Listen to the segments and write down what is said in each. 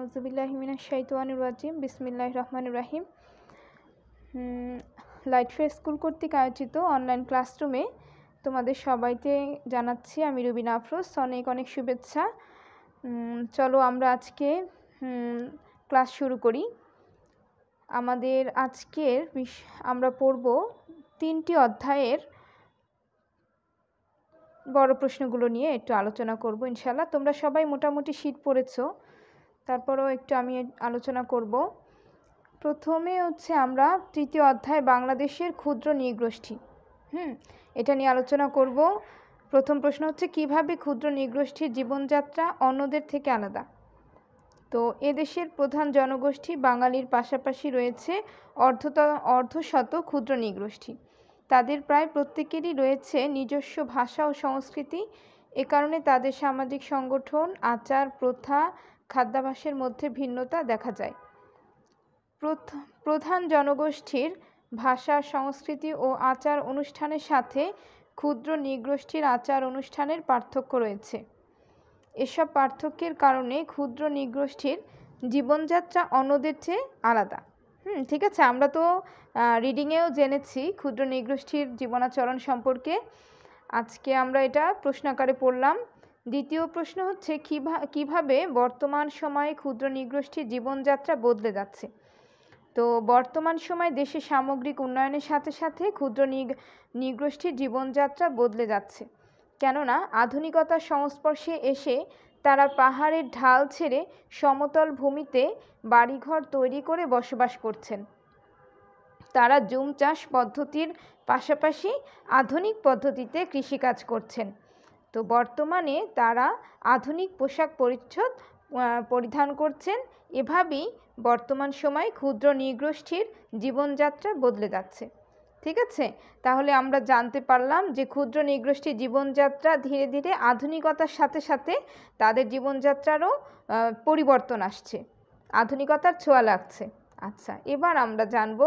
আউজুবিল্লাহমিনা শাহিতানুর রাজিম বিসমিল্লাহ রহমান রাহিম লাইটফে স্কুল কর্তৃক আয়োজিত অনলাইন ক্লাসরুমে তোমাদের সবাইকে জানাচ্ছি আমি রুবিনা আফরোজ অনেক অনেক শুভেচ্ছা চলো আমরা আজকে ক্লাস শুরু করি আমাদের আজকের আমরা পড়ব তিনটি অধ্যায়ের বড় প্রশ্নগুলো নিয়ে একটু আলোচনা করব ইনশাল্লাহ তোমরা সবাই মোটামুটি শীত পড়েছো তারপরেও একটু আমি আলোচনা করব প্রথমে হচ্ছে আমরা তৃতীয় অধ্যায় বাংলাদেশের ক্ষুদ্র নৃগোষ্ঠী হুম এটা নিয়ে আলোচনা করব প্রথম প্রশ্ন হচ্ছে কিভাবে ক্ষুদ্র নৃগোষ্ঠীর জীবনযাত্রা অন্যদের থেকে আলাদা তো এদেশের প্রধান জনগোষ্ঠী বাঙালির পাশাপাশি রয়েছে অর্ধত অর্ধশত ক্ষুদ্র নৃগোষ্ঠী তাদের প্রায় প্রত্যেকেরই রয়েছে নিজস্ব ভাষা ও সংস্কৃতি এ কারণে তাদের সামাজিক সংগঠন আচার প্রথা খাদ্যাভ্যাসের মধ্যে ভিন্নতা দেখা যায় প্রধান জনগোষ্ঠীর ভাষা সংস্কৃতি ও আচার অনুষ্ঠানের সাথে ক্ষুদ্র নৃগোষ্ঠীর আচার অনুষ্ঠানের পার্থক্য রয়েছে এসব পার্থক্যের কারণে ক্ষুদ্র নৃগোষ্ঠীর জীবনযাত্রা অন্যদের চেয়ে আলাদা হুম ঠিক আছে আমরা তো রিডিংয়েও জেনেছি ক্ষুদ্র নৃগোষ্ঠীর জীবনাচরণ সম্পর্কে আজকে আমরা এটা প্রশ্ন আকারে পড়লাম দ্বিতীয় প্রশ্ন হচ্ছে কীভাবে বর্তমান সময়ে ক্ষুদ্র নৃগোষ্ঠীর জীবনযাত্রা বদলে যাচ্ছে তো বর্তমান সময়ে দেশের সামগ্রিক উন্নয়নের সাথে সাথে ক্ষুদ্র নৃগোষ্ঠীর জীবনযাত্রা বদলে যাচ্ছে কেননা আধুনিকতার সংস্পর্শে এসে তারা পাহাড়ের ঢাল ছেড়ে সমতল ভূমিতে বাড়িঘর তৈরি করে বসবাস করছেন তারা জুম চাষ পদ্ধতির পাশাপাশি আধুনিক পদ্ধতিতে কৃষিকাজ করছেন তো বর্তমানে তারা আধুনিক পোশাক পরিচ্ছদ পরিধান করছেন এভাবেই বর্তমান সময়ে ক্ষুদ্র নৃগোষ্ঠীর জীবনযাত্রা বদলে যাচ্ছে ঠিক আছে তাহলে আমরা জানতে পারলাম যে ক্ষুদ্র নৃগোষ্ঠীর জীবনযাত্রা ধীরে ধীরে আধুনিকতার সাথে সাথে তাদের জীবনযাত্রারও পরিবর্তন আসছে আধুনিকতার ছোঁয়া লাগছে আচ্ছা এবার আমরা জানব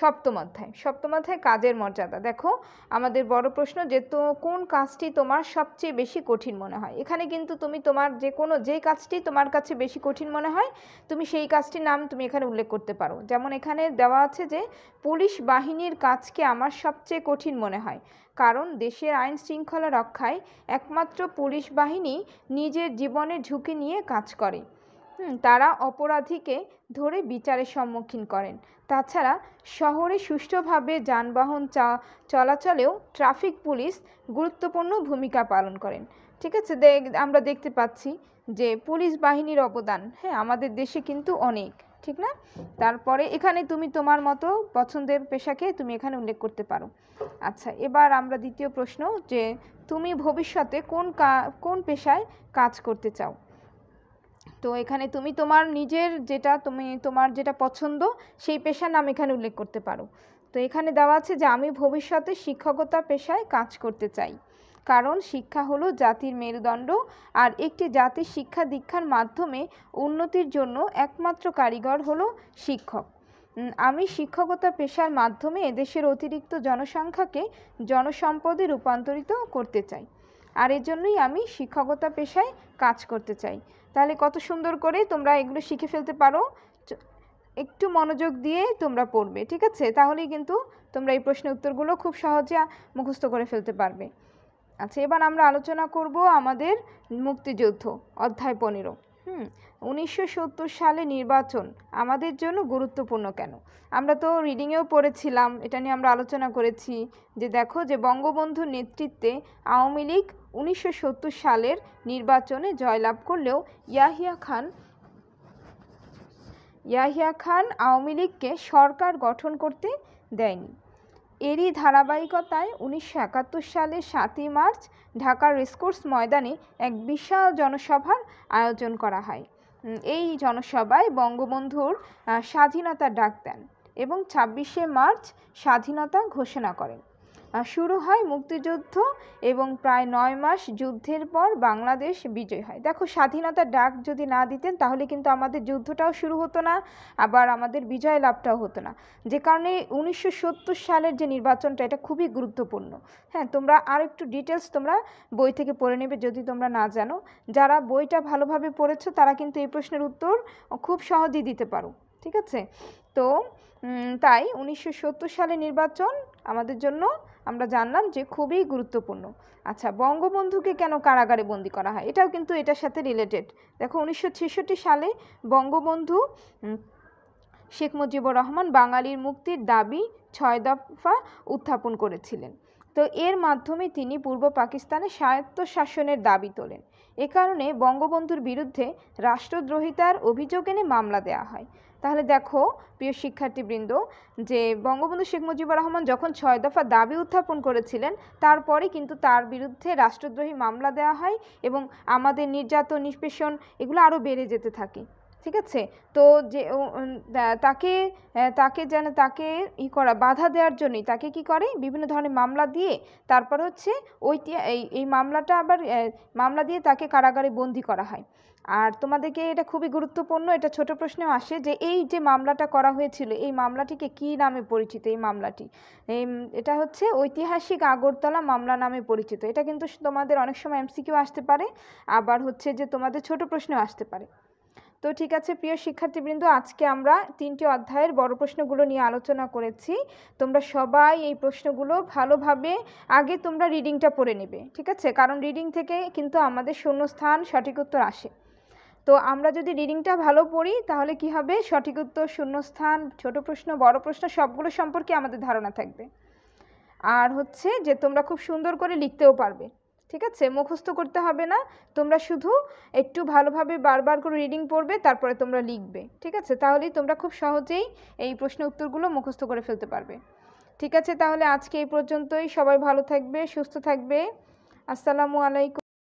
সপ্তম অধ্যায় সপ্তম অধ্যায় কাজের মর্যাদা দেখো আমাদের বড় প্রশ্ন যে তো কোন কাজটি তোমার সবচেয়ে বেশি কঠিন মনে হয় এখানে কিন্তু তুমি তোমার যে কোনো যে কাজটি তোমার কাছে বেশি কঠিন মনে হয় তুমি সেই কাজটির নাম তুমি এখানে উল্লেখ করতে পারো যেমন এখানে দেওয়া আছে যে পুলিশ বাহিনীর কাজকে আমার সবচেয়ে কঠিন মনে হয় কারণ দেশের আইন শৃঙ্খলা রক্ষায় একমাত্র পুলিশ বাহিনী নিজের জীবনের ঝুঁকি নিয়ে কাজ করে তারা অপরাধীকে ধরে বিচারের সম্মুখীন করেন তাছাড়া শহরে সুষ্ঠুভাবে যানবাহন চলাচলেও ট্রাফিক পুলিশ গুরুত্বপূর্ণ ভূমিকা পালন করেন ঠিক আছে আমরা দেখতে পাচ্ছি যে পুলিশ বাহিনীর অবদান হ্যাঁ আমাদের দেশে কিন্তু অনেক ঠিক না তারপরে এখানে তুমি তোমার মতো পছন্দের পেশাকে তুমি এখানে উল্লেখ করতে পারো আচ্ছা এবার আমরা দ্বিতীয় প্রশ্ন যে তুমি ভবিষ্যতে কোন কোন পেশায় কাজ করতে চাও তো এখানে তুমি তোমার নিজের যেটা তুমি তোমার যেটা পছন্দ সেই পেশার নাম এখানে উল্লেখ করতে পারো তো এখানে দেওয়া আছে যে আমি ভবিষ্যতে শিক্ষকতা পেশায় কাজ করতে চাই কারণ শিক্ষা হলো জাতির মেরুদণ্ড আর একটি জাতির শিক্ষা দীক্ষার মাধ্যমে উন্নতির জন্য একমাত্র কারিগর হলো শিক্ষক আমি শিক্ষকতা পেশার মাধ্যমে এদেশের অতিরিক্ত জনসংখ্যাকে জনসম্পদে রূপান্তরিত করতে চাই আর এর জন্যই আমি শিক্ষকতা পেশায় কাজ করতে চাই তাহলে কত সুন্দর করে তোমরা এগুলো শিখে ফেলতে পারো একটু মনোযোগ দিয়ে তোমরা পড়বে ঠিক আছে তাহলেই কিন্তু তোমরা এই প্রশ্নের উত্তরগুলো খুব সহজে মুখস্থ করে ফেলতে পারবে আচ্ছা এবার আমরা আলোচনা করব আমাদের মুক্তিযুদ্ধ অধ্যায় পনেরো হুম উনিশশো সালে নির্বাচন আমাদের জন্য গুরুত্বপূর্ণ কেন আমরা তো রিডিংয়েও পড়েছিলাম এটা নিয়ে আমরা আলোচনা করেছি যে দেখো যে বঙ্গবন্ধুর নেতৃত্বে আওয়ামী লীগ উনিশশো সালের নির্বাচনে জয়লাভ করলেও ইয়াহিয়া খান ইয়াহিয়া খান আওয়ামী লীগকে সরকার গঠন করতে দেয়নি এরই ধারাবাহিকতায় উনিশশো সালে সাতই মার্চ ঢাকার রেসকোর্স ময়দানে এক বিশাল জনসভার আয়োজন করা হয় এই জনসভায় বঙ্গবন্ধুর স্বাধীনতার ডাক দেন এবং ছাব্বিশে মার্চ স্বাধীনতা ঘোষণা করেন শুরু হয় মুক্তিযুদ্ধ এবং প্রায় নয় মাস যুদ্ধের পর বাংলাদেশ বিজয় হয় দেখো স্বাধীনতার ডাক যদি না দিতেন তাহলে কিন্তু আমাদের যুদ্ধটাও শুরু হতো না আবার আমাদের বিজয় লাভটাও হতো না যে কারণে উনিশশো সালের যে নির্বাচনটা এটা খুবই গুরুত্বপূর্ণ হ্যাঁ তোমরা আর একটু ডিটেলস তোমরা বই থেকে পড়ে নেবে যদি তোমরা না জানো যারা বইটা ভালোভাবে পড়েছো তারা কিন্তু এই প্রশ্নের উত্তর খুব সহজেই দিতে পারো ঠিক আছে তো তাই উনিশশো সালে নির্বাচন আমাদের জন্য আমরা জানলাম যে খুবই গুরুত্বপূর্ণ আচ্ছা বঙ্গবন্ধুকে কেন কারাগারে বন্দি করা হয় এটাও কিন্তু এটার সাথে রিলেটেড দেখো উনিশশো সালে বঙ্গবন্ধু শেখ মুজিবুর রহমান বাঙালির মুক্তির দাবি ছয় দফা উত্থাপন করেছিলেন তো এর মাধ্যমে তিনি পূর্ব পাকিস্তানে স্বায়ত্তশাসনের দাবি তোলেন এ কারণে বঙ্গবন্ধুর বিরুদ্ধে রাষ্ট্রদ্রোহিতার অভিযোগ এনে মামলা দেয়া হয় তাহলে দেখো প্রিয় শিক্ষার্থীবৃন্দ যে বঙ্গবন্ধু শেখ মুজিবুর রহমান যখন ছয় দফা দাবি উত্থাপন করেছিলেন তারপরে কিন্তু তার বিরুদ্ধে রাষ্ট্রদ্রোহী মামলা দেয়া হয় এবং আমাদের নির্যাতন নিষ্পেষণ এগুলো আরও বেড়ে যেতে থাকে ঠিক আছে তো যে তাকে তাকে যেন তাকে ই করা বাধা দেওয়ার জন্যই তাকে কি করে বিভিন্ন ধরনের মামলা দিয়ে তারপর হচ্ছে ওই এই এই মামলাটা আবার মামলা দিয়ে তাকে কারাগারে বন্দি করা হয় আর তোমাদেরকে এটা খুবই গুরুত্বপূর্ণ এটা ছোট প্রশ্নেও আসে যে এই যে মামলাটা করা হয়েছিল এই মামলাটিকে কি নামে পরিচিত এই মামলাটি এটা হচ্ছে ঐতিহাসিক আগরতলা মামলা নামে পরিচিত এটা কিন্তু তোমাদের অনেক সময় এমসিকিউ আসতে পারে আবার হচ্ছে যে তোমাদের ছোট প্রশ্নেও আসতে পারে তো ঠিক আছে প্রিয় শিক্ষার্থীবৃন্দ আজকে আমরা তিনটি অধ্যায়ের বড় প্রশ্নগুলো নিয়ে আলোচনা করেছি তোমরা সবাই এই প্রশ্নগুলো ভালোভাবে আগে তোমরা রিডিংটা পড়ে নেবে ঠিক আছে কারণ রিডিং থেকে কিন্তু আমাদের শূন্যস্থান সঠিক উত্তর আসে তো আমরা যদি রিডিংটা ভালো পড়ি তাহলে কি হবে সঠিক উত্তর শূন্যস্থান ছোট প্রশ্ন বড় প্রশ্ন সবগুলো সম্পর্কে আমাদের ধারণা থাকবে আর হচ্ছে যে তোমরা খুব সুন্দর করে লিখতেও পারবে ঠিক আছে মুখস্থ করতে হবে না তোমরা শুধু একটু ভালোভাবে বারবার করে রিডিং পড়বে তারপরে তোমরা লিখবে ঠিক আছে তাহলেই তোমরা খুব সহজেই এই প্রশ্ন উত্তরগুলো মুখস্থ করে ফেলতে পারবে ঠিক আছে তাহলে আজকে এই পর্যন্তই সবাই ভালো থাকবে সুস্থ থাকবে আসসালামু আলাইকুম